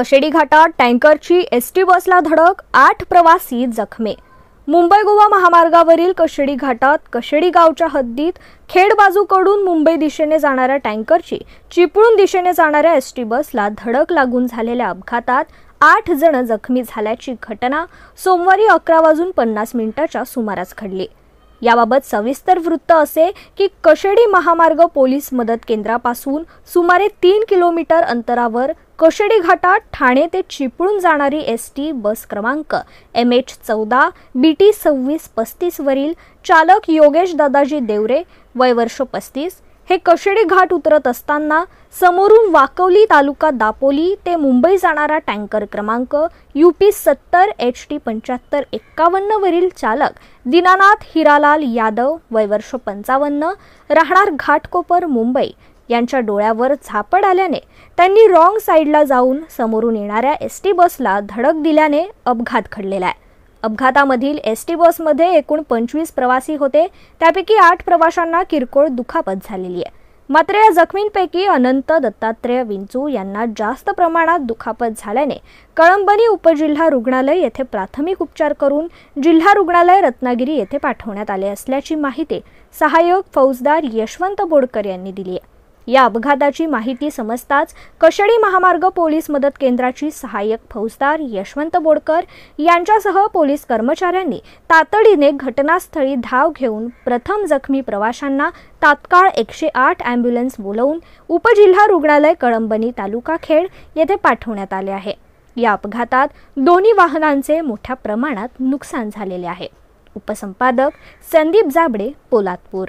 कशेडी घाटात टँकरची एसटी बसला धडक आठ प्रवासी जखमी मुंबई गोवा महामार्गावरील कशेडी घाटात कशेडी गावच्या हद्दीत खेड बाजूकडून मुंबई दिशेने जाणाऱ्या टँकरची चिपळूण दिशेने जाणाऱ्या एसटी बसला धडक लागून झालेल्या अपघातात आठ जण जखमी झाल्याची घटना सोमवारी अकरा वाजून पन्नास मिनिटाच्या सुमारास घडली याबाबत सविस्तर वृत्त असे की कशेडी महामार्ग पोलीस मदत केंद्रापासून सुमारे तीन किलोमीटर अंतरावर कोशेडी घाटात ठाणे ते चिपळूण जाणारी एस टी बस क्रमांक एम एच चौदा बी टी सव्वीस पस्तीसवरील चालक योगेश दादाजी देवरे वय वर्ष पस्तीस हे कशेडी घाट उतरत असताना समोरून वाकवली तालुका दापोली ते मुंबई जाणारा टँकर क्रमांक यू पी सत्तर एच टी पंच्याहत्तर एक्कावन्नवरील चालक दिनानाथ हिरालाल यादव वयवर्ष पंचावन्न राहणार घाटकोपर मुंबई यांच्या डोळ्यावर झापड आल्याने त्यांनी रॉंग साईडला जाऊन समोरून येणाऱ्या एस टी बसला धडक दिल्याने अपघात घडलेला आहे अपघातामधील एस टी बसमध्ये एकूण पंचवीस प्रवासी होते त्यापैकी आठ प्रवाशांना किरकोळ दुखापत झालेली आहे मात्र या जखमींपैकी अनंत दत्तात्रय विंचू यांना जास्त प्रमाणात दुखापत झाल्याने कळंबनी उपजिल्हा रुग्णालय येथे प्राथमिक उपचार करून जिल्हा रुग्णालय रत्नागिरी येथे पाठवण्यात आले असल्याची माहिती सहाय्यक फौजदार यशवंत बोडकर यांनी दिली आहे या अपघाताची माहिती समजताच कशडी महामार्ग पोलीस मदत केंद्राची सहाय्यक फौजदार यशवंत बोडकर यांच्यासह पोलीस कर्मचाऱ्यांनी तातडीने घटनास्थळी धाव घेऊन प्रथम जखमी प्रवाशांना तात्काळ एकशे आठ अँब्युलन्स बोलवून उपजिल्हा रुग्णालय कळंबनी तालुका खेड येथे पाठवण्यात आले आहे या अपघातात दोन्ही वाहनांचे मोठ्या प्रमाणात नुकसान झालेले आहे उपसंपादक संदीप जाबडे पोलादपूर